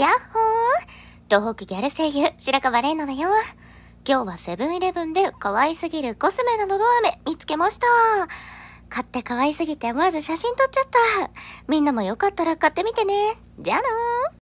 やっほー東北ギャル声優、白川玲奈だよ。今日はセブンイレブンで可愛すぎるコスメののど飴見つけました。買って可愛すぎて思わず写真撮っちゃった。みんなもよかったら買ってみてね。じゃあー。